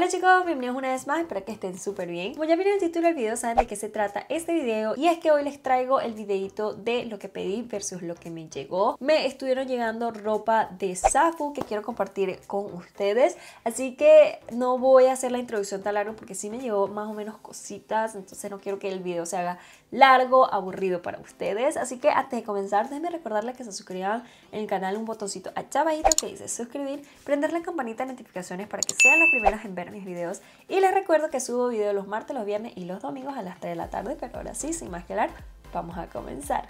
Hola chicos, bienvenidos una vez más, espero que estén súper bien Como ya vieron el título del video saben de qué se trata este video Y es que hoy les traigo el videito de lo que pedí versus lo que me llegó Me estuvieron llegando ropa de Safu que quiero compartir con ustedes Así que no voy a hacer la introducción tan largo porque sí me llegó más o menos cositas Entonces no quiero que el video se haga largo, aburrido para ustedes Así que antes de comenzar déjenme recordarles que se suscriban en el canal un botoncito a que dice suscribir Prender la campanita de notificaciones para que sean las primeras en ver mis videos. Y les recuerdo que subo videos los martes, los viernes y los domingos a las 3 de la tarde, pero ahora sí, sin más que hablar, vamos a comenzar.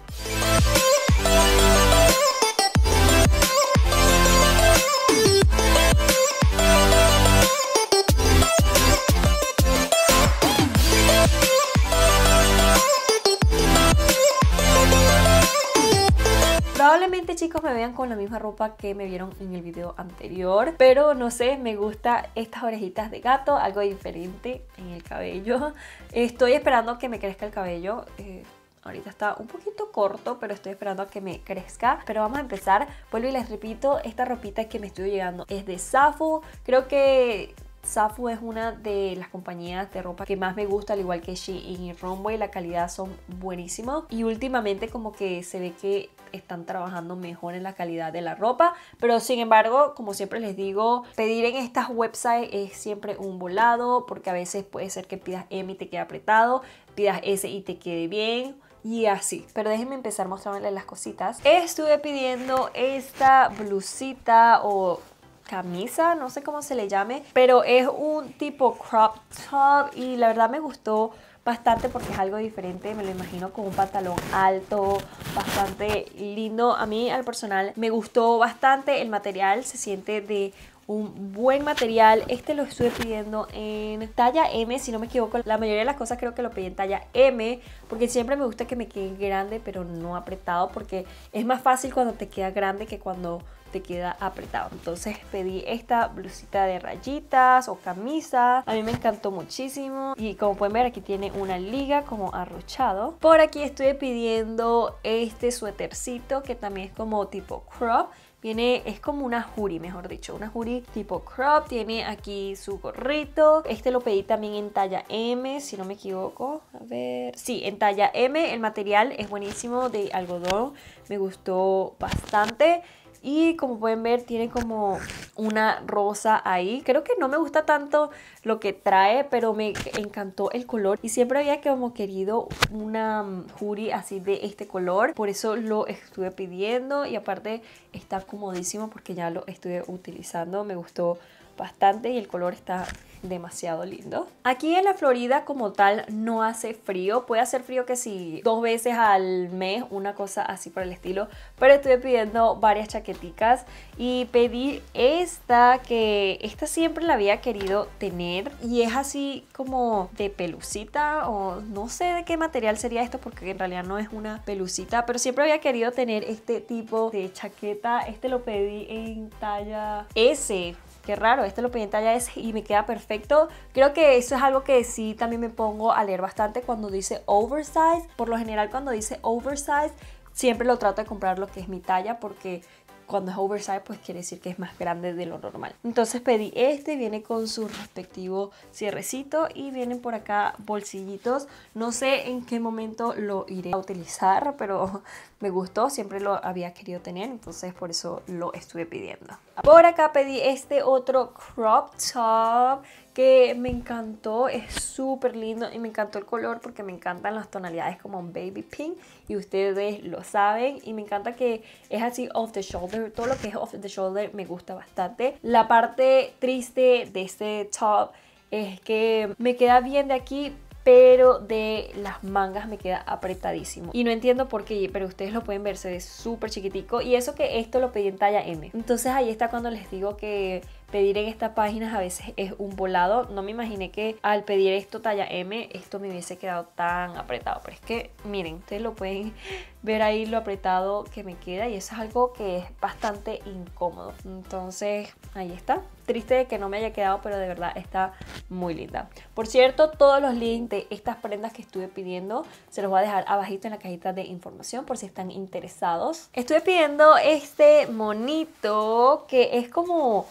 chicos me vean con la misma ropa que me vieron en el video anterior. Pero no sé, me gusta estas orejitas de gato, algo diferente en el cabello. Estoy esperando que me crezca el cabello. Eh, ahorita está un poquito corto, pero estoy esperando a que me crezca. Pero vamos a empezar. Vuelvo y les repito, esta ropita que me estoy llegando es de Safu. Creo que Safu es una de las compañías de ropa que más me gusta, al igual que Shein y Runway, la calidad son buenísimos. Y últimamente como que se ve que están trabajando mejor en la calidad de la ropa. Pero sin embargo, como siempre les digo, pedir en estas websites es siempre un volado porque a veces puede ser que pidas M y te quede apretado, pidas S y te quede bien y así. Pero déjenme empezar mostrándoles las cositas. Estuve pidiendo esta blusita o camisa, no sé cómo se le llame, pero es un tipo crop top y la verdad me gustó bastante porque es algo diferente, me lo imagino con un pantalón alto, bastante lindo. A mí, al personal, me gustó bastante el material, se siente de un buen material. Este lo estuve pidiendo en talla M, si no me equivoco. La mayoría de las cosas creo que lo pedí en talla M, porque siempre me gusta que me quede grande, pero no apretado, porque es más fácil cuando te queda grande que cuando te queda apretado. Entonces pedí esta blusita de rayitas o camisa. A mí me encantó muchísimo. Y como pueden ver aquí tiene una liga como arrochado. Por aquí estoy pidiendo este suétercito que también es como tipo crop. Viene, es como una jury, mejor dicho, una jury tipo crop, tiene aquí su gorrito, este lo pedí también en talla M, si no me equivoco, a ver, sí, en talla M, el material es buenísimo de algodón, me gustó bastante, y como pueden ver, tiene como una rosa ahí. Creo que no me gusta tanto lo que trae, pero me encantó el color. Y siempre había como querido una juri mm, así de este color. Por eso lo estuve pidiendo y aparte está comodísimo porque ya lo estuve utilizando. Me gustó bastante y el color está demasiado lindo. Aquí en la Florida como tal no hace frío, puede hacer frío que si dos veces al mes, una cosa así por el estilo, pero estuve pidiendo varias chaqueticas y pedí esta que esta siempre la había querido tener y es así como de pelucita o no sé de qué material sería esto porque en realidad no es una pelucita, pero siempre había querido tener este tipo de chaqueta, este lo pedí en talla S qué raro, este lo pedí en talla y me queda perfecto. Creo que eso es algo que sí también me pongo a leer bastante cuando dice oversize. Por lo general cuando dice oversize siempre lo trato de comprar lo que es mi talla porque cuando es oversize, pues quiere decir que es más grande de lo normal. Entonces pedí este, viene con su respectivo cierrecito y vienen por acá bolsillitos. No sé en qué momento lo iré a utilizar, pero me gustó, siempre lo había querido tener, entonces por eso lo estuve pidiendo. Por acá pedí este otro crop top que me encantó, es súper lindo y me encantó el color porque me encantan las tonalidades como baby pink y ustedes lo saben y me encanta que es así off the shoulder, todo lo que es off the shoulder me gusta bastante. La parte triste de este top es que me queda bien de aquí pero de las mangas me queda apretadísimo. Y no entiendo por qué, pero ustedes lo pueden ver, se ve súper chiquitico. Y eso que esto lo pedí en talla M. Entonces ahí está cuando les digo que Pedir en estas páginas a veces es un volado. No me imaginé que al pedir esto talla M, esto me hubiese quedado tan apretado. Pero es que, miren, ustedes lo pueden ver ahí lo apretado que me queda y eso es algo que es bastante incómodo. Entonces, ahí está. Triste de que no me haya quedado, pero de verdad está muy linda. Por cierto, todos los links de estas prendas que estuve pidiendo se los voy a dejar abajito en la cajita de información por si están interesados. Estuve pidiendo este monito que es como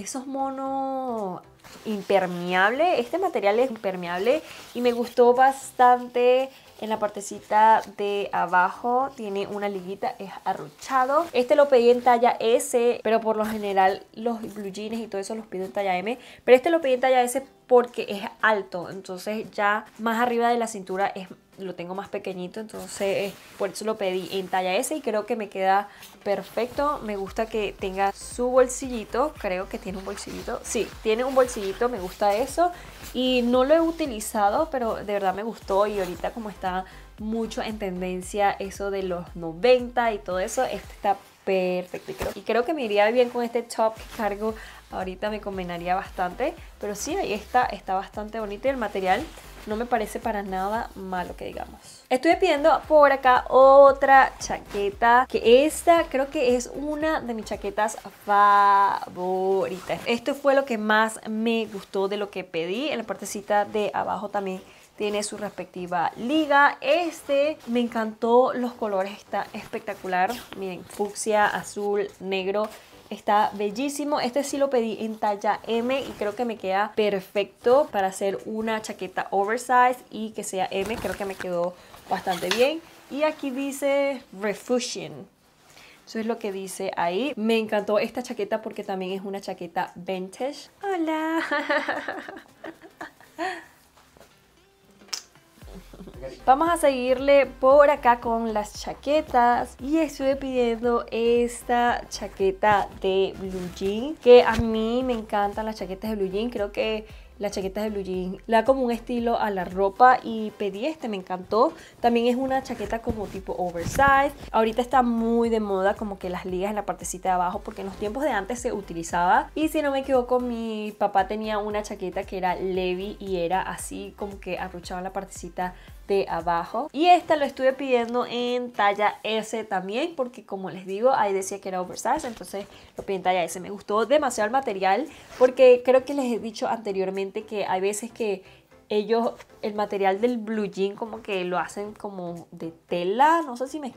esos mono impermeable. Este material es impermeable y me gustó bastante. En la partecita de abajo tiene una liguita, es arruchado. Este lo pedí en talla S, pero por lo general los blue jeans y todo eso los pido en talla M. Pero este lo pedí en talla S porque es alto, entonces ya más arriba de la cintura es, lo tengo más pequeñito, entonces por eso lo pedí en talla S y creo que me queda perfecto. Me gusta que tenga su bolsillito, creo que tiene un bolsillito, sí, tiene un bolsillito, me gusta eso y no lo he utilizado, pero de verdad me gustó y ahorita como está mucho en tendencia eso de los 90 y todo eso, este está perfecto. Y creo, que me iría bien con este top que cargo ahorita, me combinaría bastante. Pero sí, ahí está, está bastante bonita. y el material no me parece para nada malo que digamos. Estoy pidiendo por acá otra chaqueta, que esta creo que es una de mis chaquetas favoritas. Esto fue lo que más me gustó de lo que pedí. En la partecita de abajo también tiene su respectiva liga. Este me encantó los colores, está espectacular. Miren, fucsia, azul, negro. Está bellísimo. Este sí lo pedí en talla M y creo que me queda perfecto para hacer una chaqueta oversize y que sea M. Creo que me quedó bastante bien. Y aquí dice Refusion. Eso es lo que dice ahí. Me encantó esta chaqueta porque también es una chaqueta vintage. ¡Hola! Vamos a seguirle por acá con las chaquetas. Y estuve pidiendo esta chaqueta de blue jean. Que a mí me encantan las chaquetas de blue jean. Creo que las chaquetas de blue jean le da como un estilo a la ropa y pedí este, me encantó. También es una chaqueta como tipo oversize. Ahorita está muy de moda como que las ligas en la partecita de abajo porque en los tiempos de antes se utilizaba. Y si no me equivoco, mi papá tenía una chaqueta que era Levi y era así como que arruchaba la partecita de abajo. Y esta lo estuve pidiendo en talla S también, porque como les digo, ahí decía que era oversize, entonces lo pedí en talla S. Me gustó demasiado el material, porque creo que les he dicho anteriormente que hay veces que ellos el material del blue jean como que lo hacen como de tela, no sé si me,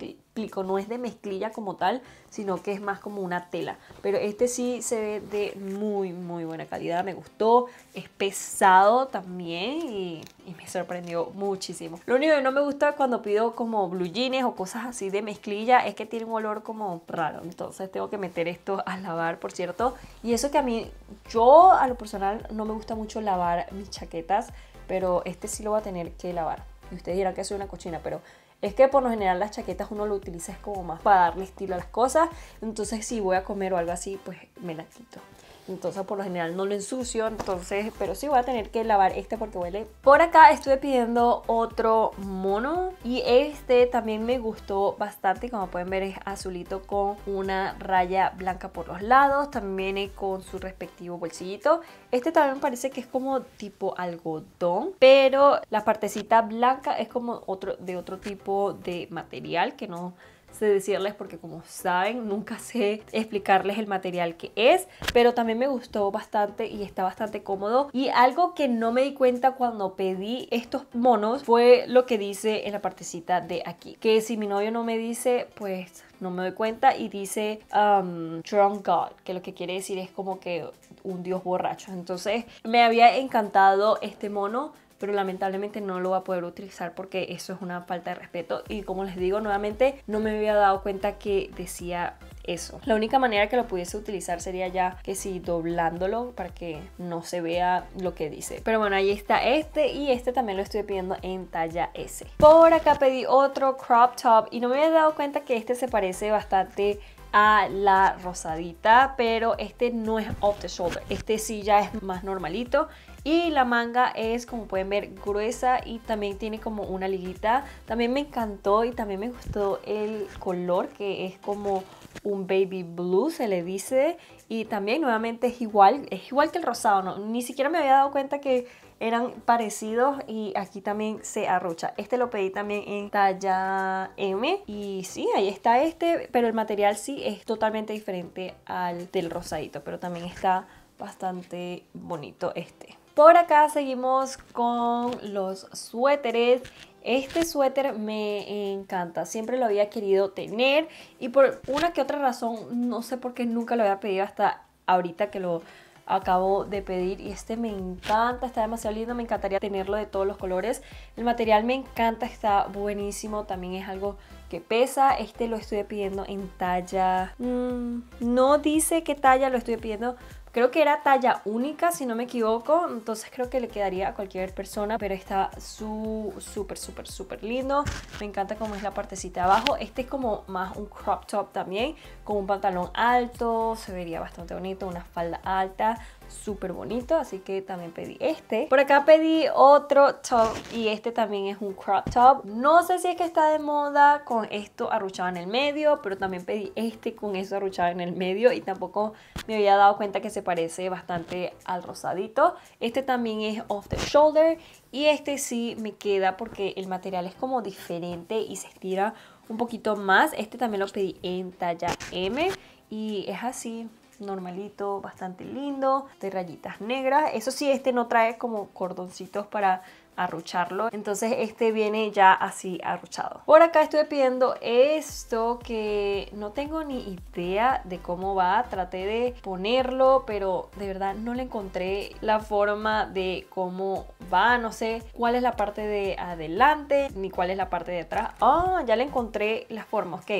no es de mezclilla como tal, sino que es más como una tela. Pero este sí se ve de muy, muy buena calidad, me gustó, es pesado también y, y me sorprendió muchísimo. Lo único que no me gusta cuando pido como blue jeans o cosas así de mezclilla es que tiene un olor como raro, entonces tengo que meter esto a lavar, por cierto. Y eso que a mí, yo a lo personal no me gusta mucho lavar mis chaquetas, pero este sí lo voy a tener que lavar. Y ustedes dirán que soy una cochina, pero es que por lo general las chaquetas uno lo utiliza como más para darle estilo a las cosas. Entonces si voy a comer o algo así, pues me la quito entonces por lo general no lo ensucio, entonces, pero sí voy a tener que lavar este porque huele. Por acá estuve pidiendo otro mono y este también me gustó bastante, como pueden ver es azulito con una raya blanca por los lados, también con su respectivo bolsillito. Este también parece que es como tipo algodón, pero la partecita blanca es como otro de otro tipo de material que no sé decirles porque como saben, nunca sé explicarles el material que es, pero también me gustó bastante y está bastante cómodo. Y algo que no me di cuenta cuando pedí estos monos fue lo que dice en la partecita de aquí, que si mi novio no me dice, pues no me doy cuenta y dice um, god que lo que quiere decir es como que un dios borracho entonces me había encantado este mono pero lamentablemente no lo va a poder utilizar porque eso es una falta de respeto y como les digo nuevamente no me había dado cuenta que decía eso. La única manera que lo pudiese utilizar sería ya que si doblándolo para que no se vea lo que dice. Pero bueno, ahí está este y este también lo estoy pidiendo en talla S. Por acá pedí otro crop top y no me había dado cuenta que este se parece bastante a la rosadita, pero este no es off the shoulder. Este sí ya es más normalito y la manga es, como pueden ver, gruesa y también tiene como una liguita. También me encantó y también me gustó el color que es como un baby blue, se le dice. Y también nuevamente es igual, es igual que el rosado, ¿no? Ni siquiera me había dado cuenta que eran parecidos y aquí también se arrocha. Este lo pedí también en talla M y sí, ahí está este, pero el material sí es totalmente diferente al del rosadito, pero también está bastante bonito este. Por acá seguimos con los suéteres. Este suéter me encanta, siempre lo había querido tener y por una que otra razón, no sé por qué nunca lo había pedido hasta ahorita que lo acabo de pedir y este me encanta, está demasiado lindo, me encantaría tenerlo de todos los colores. El material me encanta, está buenísimo, también es algo que pesa. Este lo estoy pidiendo en talla... Mm, no dice qué talla, lo estoy pidiendo Creo que era talla única, si no me equivoco, entonces creo que le quedaría a cualquier persona, pero está súper, súper, súper lindo. Me encanta cómo es la partecita de abajo. Este es como más un crop top también, con un pantalón alto, se vería bastante bonito, una falda alta, súper bonito, así que también pedí este. Por acá pedí otro top y este también es un crop top. No sé si es que está de moda con esto arruchado en el medio, pero también pedí este con eso arruchado en el medio y tampoco me había dado cuenta que se parece bastante al rosadito. Este también es off the shoulder y este sí me queda porque el material es como diferente y se estira un poquito más. Este también lo pedí en talla M y es así, normalito, bastante lindo, de rayitas negras. Eso sí, este no trae como cordoncitos para arrucharlo. Entonces este viene ya así arruchado. Por acá estuve pidiendo esto que no tengo ni idea de cómo va. Traté de ponerlo, pero de verdad no le encontré la forma de cómo va. No sé cuál es la parte de adelante ni cuál es la parte de atrás. Ah, oh, ya le encontré la forma. Ok,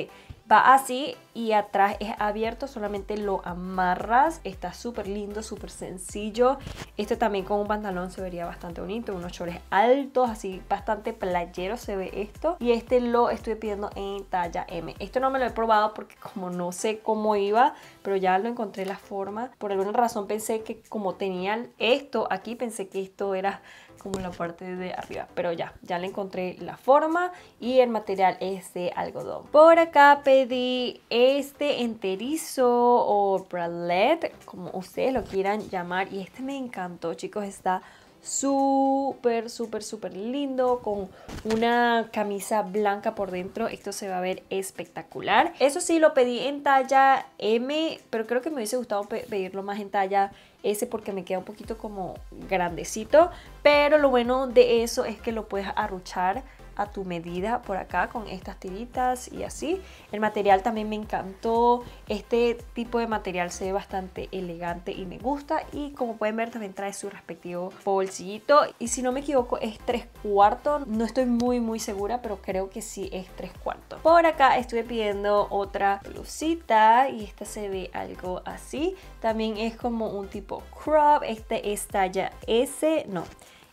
va así y atrás es abierto, solamente lo amarras, está súper lindo, súper sencillo. Este también con un pantalón se vería bastante bonito, unos chores altos, así bastante playero se ve esto. Y este lo estoy pidiendo en talla M. Esto no me lo he probado porque como no sé cómo iba, pero ya lo encontré la forma. Por alguna razón pensé que como tenían esto aquí, pensé que esto era como la parte de arriba, pero ya, ya le encontré la forma y el material es de algodón. Por acá pedí este enterizo o bralette, como ustedes lo quieran llamar, y este me encantó, chicos, está súper, súper, súper lindo, con una camisa blanca por dentro. Esto se va a ver espectacular. Eso sí, lo pedí en talla M, pero creo que me hubiese gustado pedirlo más en talla S porque me queda un poquito como grandecito. Pero lo bueno de eso es que lo puedes arruchar a tu medida por acá con estas tiritas y así. El material también me encantó, este tipo de material se ve bastante elegante y me gusta y como pueden ver también trae su respectivo bolsillito y si no me equivoco es tres cuartos, no estoy muy muy segura pero creo que sí es tres cuartos. Por acá estuve pidiendo otra blusita y esta se ve algo así, también es como un tipo crop, este es talla S, no,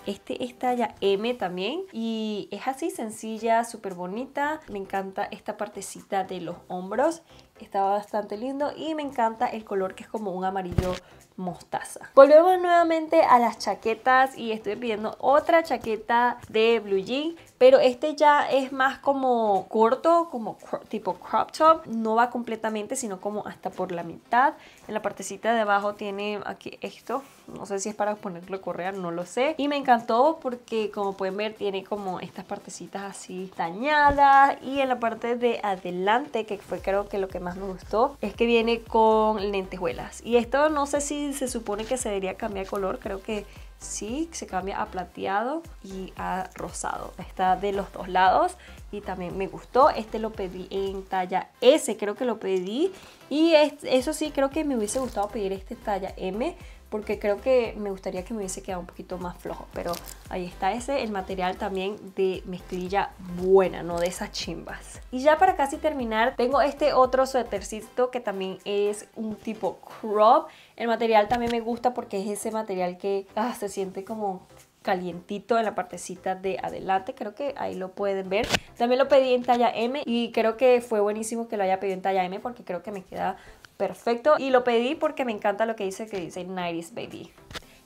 este es talla M también y es así sencilla, súper bonita. Me encanta esta partecita de los hombros. está bastante lindo y me encanta el color que es como un amarillo mostaza. Volvemos nuevamente a las chaquetas y estoy pidiendo otra chaqueta de blue jean pero este ya es más como corto, como tipo crop top, no va completamente, sino como hasta por la mitad. En la partecita de abajo tiene aquí esto, no sé si es para ponerle correa, no lo sé. Y me encantó porque como pueden ver tiene como estas partecitas así dañadas y en la parte de adelante, que fue creo que lo que más me gustó, es que viene con lentejuelas. Y esto no sé si se supone que se debería cambiar color, creo que sí, se cambia a plateado y a rosado. Está de los dos lados y también me gustó. Este lo pedí en talla S, creo que lo pedí. Y eso sí, creo que me hubiese gustado pedir este talla M, porque creo que me gustaría que me hubiese quedado un poquito más flojo, pero ahí está ese, el material también de mezclilla buena, no de esas chimbas. Y ya para casi terminar, tengo este otro suétercito que también es un tipo crop, el material también me gusta porque es ese material que ah, se siente como calientito en la partecita de adelante, creo que ahí lo pueden ver. También lo pedí en talla M y creo que fue buenísimo que lo haya pedido en talla M porque creo que me queda perfecto. Y lo pedí porque me encanta lo que dice, que dice 90 baby.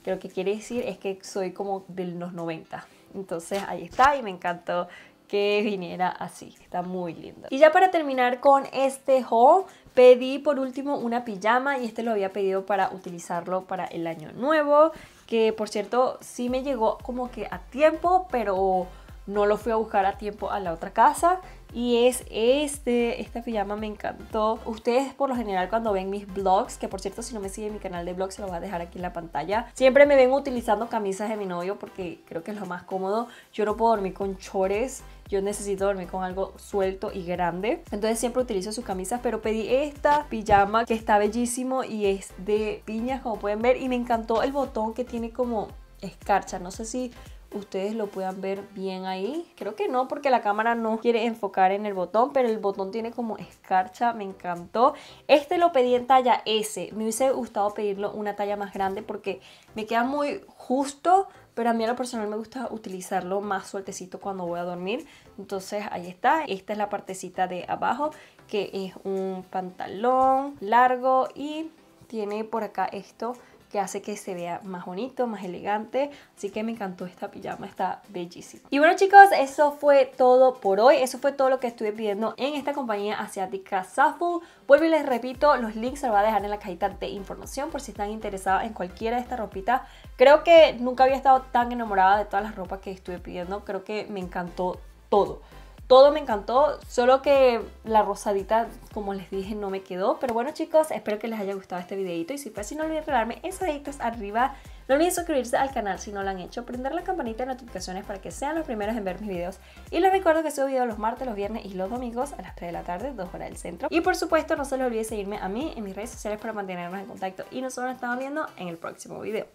Que lo que quiere decir es que soy como de los 90. Entonces ahí está y me encantó que viniera así. Está muy lindo. Y ya para terminar con este haul, pedí por último una pijama y este lo había pedido para utilizarlo para el año nuevo. Que por cierto, sí me llegó como que a tiempo, pero no lo fui a buscar a tiempo a la otra casa y es este, esta pijama me encantó. Ustedes por lo general cuando ven mis blogs, que por cierto si no me siguen mi canal de blogs se lo voy a dejar aquí en la pantalla, siempre me ven utilizando camisas de mi novio porque creo que es lo más cómodo. Yo no puedo dormir con chores, yo necesito dormir con algo suelto y grande. Entonces siempre utilizo sus camisas, pero pedí esta pijama que está bellísimo y es de piñas como pueden ver y me encantó el botón que tiene como escarcha, no sé si ustedes lo puedan ver bien ahí. Creo que no, porque la cámara no quiere enfocar en el botón, pero el botón tiene como escarcha, me encantó. Este lo pedí en talla S, me hubiese gustado pedirlo una talla más grande porque me queda muy justo, pero a mí a lo personal me gusta utilizarlo más sueltecito cuando voy a dormir. Entonces ahí está, esta es la partecita de abajo, que es un pantalón largo y tiene por acá esto que hace que se vea más bonito, más elegante. Así que me encantó esta pijama, está bellísima. Y bueno chicos, eso fue todo por hoy. Eso fue todo lo que estuve pidiendo en esta compañía asiática Safu. Vuelvo y les repito, los links se los voy a dejar en la cajita de información por si están interesados en cualquiera de estas ropitas. Creo que nunca había estado tan enamorada de todas las ropas que estuve pidiendo. Creo que me encantó todo. Todo me encantó, solo que la rosadita, como les dije, no me quedó. Pero bueno chicos, espero que les haya gustado este videito. Y si fue así, no olviden regalarme esas deditos arriba. No olviden suscribirse al canal si no lo han hecho, prender la campanita de notificaciones para que sean los primeros en ver mis videos. Y les recuerdo que subo videos los martes, los viernes y los domingos a las 3 de la tarde, 2 horas del centro. Y por supuesto, no se les olvide seguirme a mí en mis redes sociales para mantenernos en contacto. Y nosotros nos estamos viendo en el próximo video.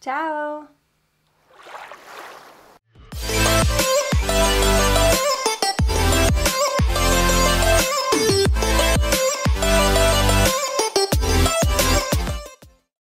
¡Chao!